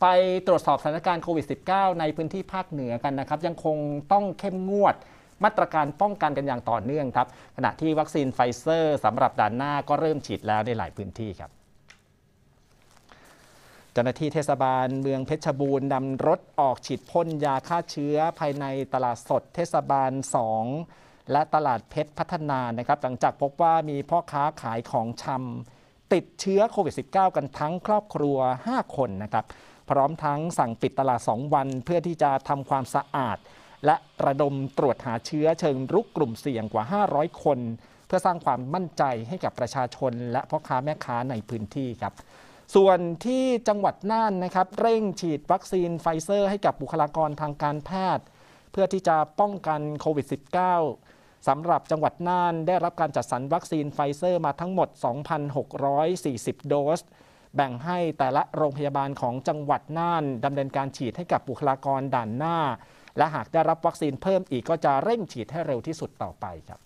ไปตรวจสอบสถานการณ์โควิด -19 ในพื้นที่ภาคเหนือกันนะครับ ยังคงต้องเข้มงวด มาตรการป้องกันกันอย่างต่อเนื่องครับ ขณะที่วัคซีนไฟเซอร์สำหรับด่านหน้าก็เริ่มฉีดแล้วในหลายพื้นที่ครับ เจ้าหน้าที่เทศบาลเมืองเพชรบูรณ์นำรถออกฉีดพ่นยาฆ่าเชื้อภายในตลาดสดเทศบาล 2 และตลาดเพชรพัฒนานะครับ หลังจากพบว่ามีพ่อค้าขายของชำติดเชื้อโควิด -19 กันทั้งครอบครัว 5 คนนะครับพร้อมทั้งสั่งปิดตลาด 2 วัน เพื่อที่จะทำความสะอาด และระดมตรวจหาเชื้อเชิงรุกกลุ่มเสี่ยงกว่า 500 คน เพื่อสร้างความมั่นใจให้กับประชาชน และพ่อค้าแม่ค้าในพื้นที่ครับ ส่วนที่จังหวัดน่านนะครับ เร่งฉีดวัคซีนไฟเซอร์ ให้กับบุคลากรทางการแพทย์ เพื่อที่จะป้องกันโควิด -19 สำหรับจังหวัดน่าน ได้รับการจัดสรรวัคซีนไฟเซอร์ มาทั้งหมด 2,640 โดสแบ่งให้แต่ละโรงพยาบาลของจังหวัดน่านดำเนินการฉีดให้กับบุคลากรด่านหน้า และหากได้รับวัคซีนเพิ่มอีกก็จะเร่งฉีดให้เร็วที่สุดต่อไปครับ